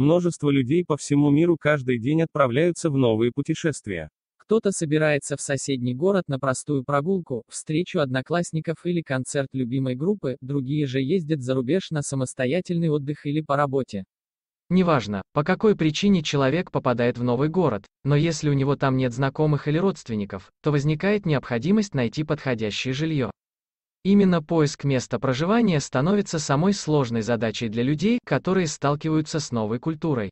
Множество людей по всему миру каждый день отправляются в новые путешествия. Кто-то собирается в соседний город на простую прогулку, встречу одноклассников или концерт любимой группы, другие же ездят за рубеж на самостоятельный отдых или по работе. Неважно, по какой причине человек попадает в новый город, но если у него там нет знакомых или родственников, то возникает необходимость найти подходящее жилье. Именно поиск места проживания становится самой сложной задачей для людей, которые сталкиваются с новой культурой.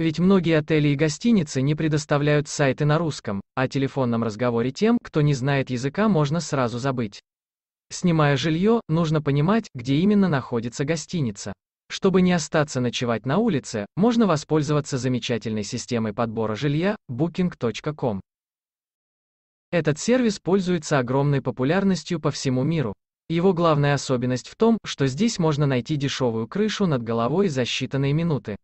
Ведь многие отели и гостиницы не предоставляют сайты на русском, а телефонном разговоре тем, кто не знает языка, можно сразу забыть. Снимая жилье, нужно понимать, где именно находится гостиница. Чтобы не остаться ночевать на улице, можно воспользоваться замечательной системой подбора жилья booking.com. Этот сервис пользуется огромной популярностью по всему миру. Его главная особенность в том, что здесь можно найти дешевую крышу над головой за считанные минуты.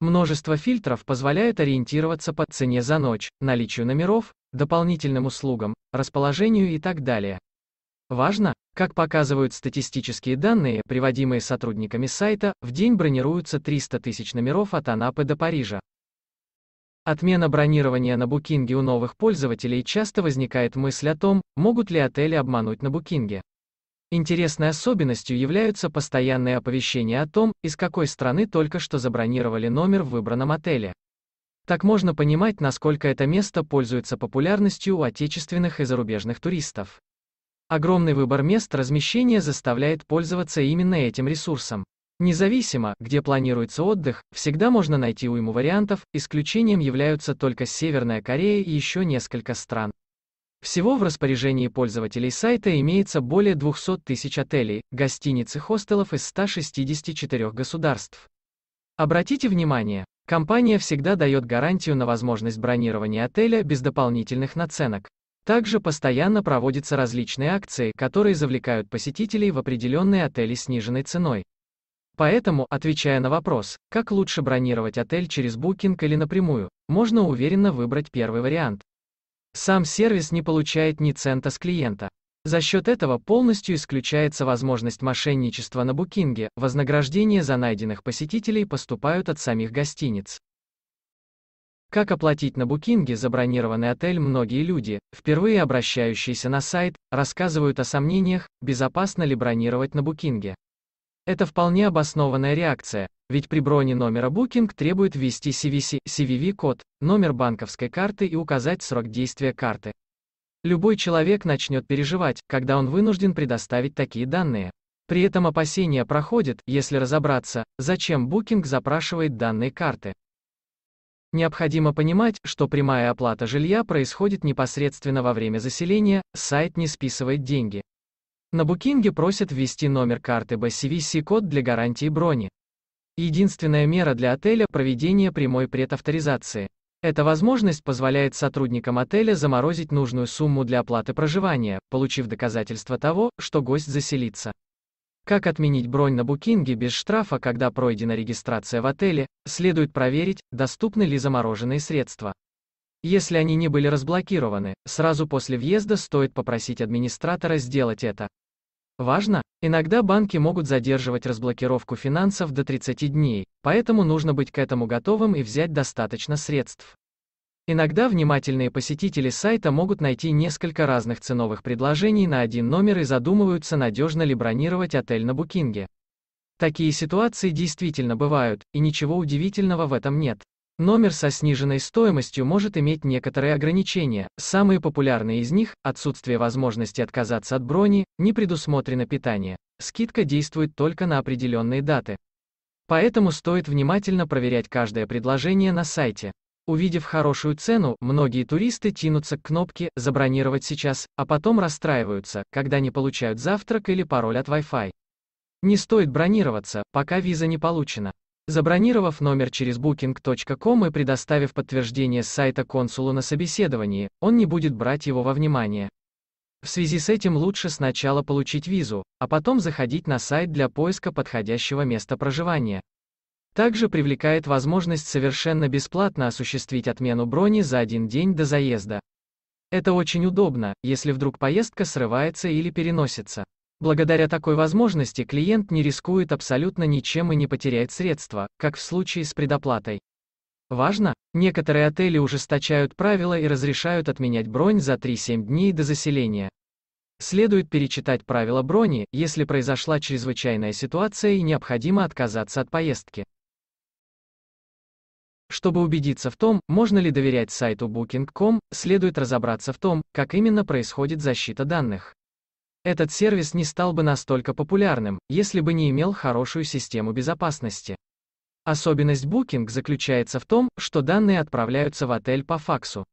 Множество фильтров позволяет ориентироваться по цене за ночь, наличию номеров, дополнительным услугам, расположению и так далее. Важно, как показывают статистические данные, приводимые сотрудниками сайта, в день бронируются 300 тысяч номеров от Анапы до Парижа. Отмена бронирования на букинге у новых пользователей часто возникает мысль о том, могут ли отели обмануть на букинге. Интересной особенностью являются постоянные оповещения о том, из какой страны только что забронировали номер в выбранном отеле. Так можно понимать, насколько это место пользуется популярностью у отечественных и зарубежных туристов. Огромный выбор мест размещения заставляет пользоваться именно этим ресурсом. Независимо, где планируется отдых, всегда можно найти уйму вариантов, исключением являются только Северная Корея и еще несколько стран. Всего в распоряжении пользователей сайта имеется более 200 тысяч отелей, гостиниц и хостелов из 164 государств. Обратите внимание, компания всегда дает гарантию на возможность бронирования отеля без дополнительных наценок. Также постоянно проводятся различные акции, которые завлекают посетителей в определенные отели сниженной ценой. Поэтому, отвечая на вопрос, как лучше бронировать отель через Booking или напрямую, можно уверенно выбрать первый вариант. Сам сервис не получает ни цента с клиента. За счет этого полностью исключается возможность мошенничества на букинге, вознаграждения за найденных посетителей поступают от самих гостиниц. Как оплатить на букинге забронированный отель многие люди, впервые обращающиеся на сайт, рассказывают о сомнениях, безопасно ли бронировать на букинге. Это вполне обоснованная реакция, ведь при броне номера Booking требует ввести CVC, CVV-код, номер банковской карты и указать срок действия карты. Любой человек начнет переживать, когда он вынужден предоставить такие данные. При этом опасения проходят, если разобраться, зачем Booking запрашивает данные карты. Необходимо понимать, что прямая оплата жилья происходит непосредственно во время заселения, сайт не списывает деньги. На букинге просят ввести номер карты BCVC-код для гарантии брони. Единственная мера для отеля – проведение прямой предавторизации. Эта возможность позволяет сотрудникам отеля заморозить нужную сумму для оплаты проживания, получив доказательство того, что гость заселится. Как отменить бронь на букинге без штрафа, когда пройдена регистрация в отеле, следует проверить, доступны ли замороженные средства. Если они не были разблокированы, сразу после въезда стоит попросить администратора сделать это. Важно, иногда банки могут задерживать разблокировку финансов до 30 дней, поэтому нужно быть к этому готовым и взять достаточно средств. Иногда внимательные посетители сайта могут найти несколько разных ценовых предложений на один номер и задумываются, надежно ли бронировать отель на букинге. Такие ситуации действительно бывают, и ничего удивительного в этом нет. Номер со сниженной стоимостью может иметь некоторые ограничения. Самые популярные из них – отсутствие возможности отказаться от брони, не предусмотрено питание. Скидка действует только на определенные даты. Поэтому стоит внимательно проверять каждое предложение на сайте. Увидев хорошую цену, многие туристы тянутся к кнопке «Забронировать сейчас», а потом расстраиваются, когда не получают завтрак или пароль от Wi-Fi. Не стоит бронироваться, пока виза не получена. Забронировав номер через booking.com и предоставив подтверждение с сайта консулу на собеседовании, он не будет брать его во внимание. В связи с этим лучше сначала получить визу, а потом заходить на сайт для поиска подходящего места проживания. Также привлекает возможность совершенно бесплатно осуществить отмену брони за один день до заезда. Это очень удобно, если вдруг поездка срывается или переносится. Благодаря такой возможности клиент не рискует абсолютно ничем и не потеряет средства, как в случае с предоплатой. Важно, некоторые отели ужесточают правила и разрешают отменять бронь за 3-7 дней до заселения. Следует перечитать правила брони, если произошла чрезвычайная ситуация и необходимо отказаться от поездки. Чтобы убедиться в том, можно ли доверять сайту Booking.com, следует разобраться в том, как именно происходит защита данных. Этот сервис не стал бы настолько популярным, если бы не имел хорошую систему безопасности. Особенность Booking заключается в том, что данные отправляются в отель по факсу.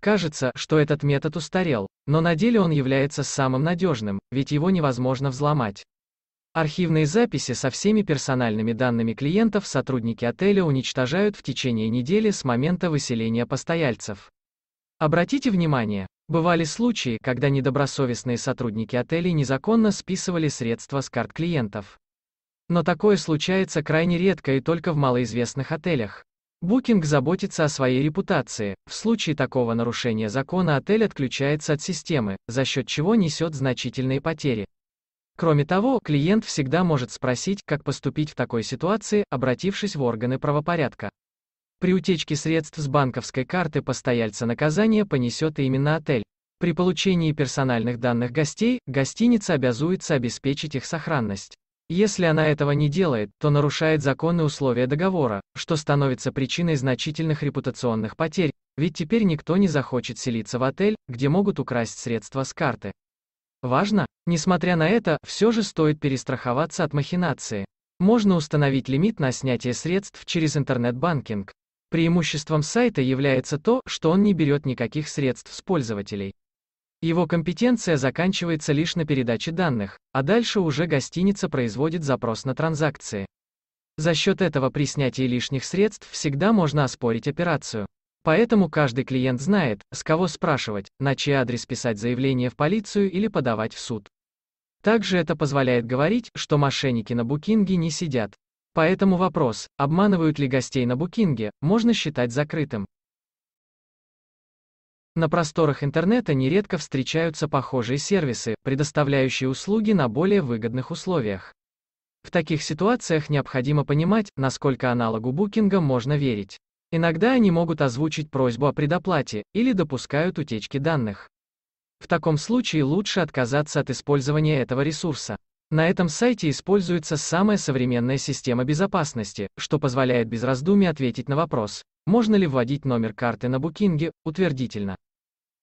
Кажется, что этот метод устарел, но на деле он является самым надежным, ведь его невозможно взломать. Архивные записи со всеми персональными данными клиентов сотрудники отеля уничтожают в течение недели с момента выселения постояльцев. Обратите внимание, Бывали случаи, когда недобросовестные сотрудники отелей незаконно списывали средства с карт клиентов. Но такое случается крайне редко и только в малоизвестных отелях. Booking заботится о своей репутации. В случае такого нарушения закона отель отключается от системы, за счет чего несет значительные потери. Кроме того, клиент всегда может спросить, как поступить в такой ситуации, обратившись в органы правопорядка. При утечке средств с банковской карты постояльца наказание понесет и именно отель. При получении персональных данных гостей, гостиница обязуется обеспечить их сохранность. Если она этого не делает, то нарушает законные условия договора, что становится причиной значительных репутационных потерь, ведь теперь никто не захочет селиться в отель, где могут украсть средства с карты. Важно, несмотря на это, все же стоит перестраховаться от махинации. Можно установить лимит на снятие средств через интернет-банкинг. Преимуществом сайта является то, что он не берет никаких средств с пользователей. Его компетенция заканчивается лишь на передаче данных, а дальше уже гостиница производит запрос на транзакции. За счет этого при снятии лишних средств всегда можно оспорить операцию. Поэтому каждый клиент знает, с кого спрашивать, на чей адрес писать заявление в полицию или подавать в суд. Также это позволяет говорить, что мошенники на букинге не сидят. Поэтому вопрос, обманывают ли гостей на букинге, можно считать закрытым. На просторах интернета нередко встречаются похожие сервисы, предоставляющие услуги на более выгодных условиях. В таких ситуациях необходимо понимать, насколько аналогу букинга можно верить. Иногда они могут озвучить просьбу о предоплате или допускают утечки данных. В таком случае лучше отказаться от использования этого ресурса. На этом сайте используется самая современная система безопасности, что позволяет без раздумий ответить на вопрос, можно ли вводить номер карты на букинге, утвердительно.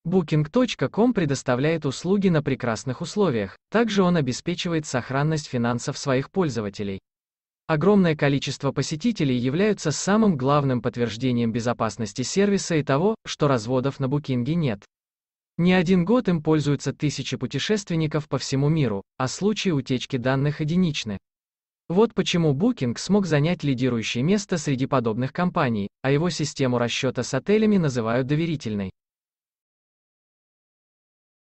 Booking.com предоставляет услуги на прекрасных условиях, также он обеспечивает сохранность финансов своих пользователей. Огромное количество посетителей являются самым главным подтверждением безопасности сервиса и того, что разводов на букинге нет. Не один год им пользуются тысячи путешественников по всему миру, а случаи утечки данных единичны. Вот почему Booking смог занять лидирующее место среди подобных компаний, а его систему расчета с отелями называют доверительной.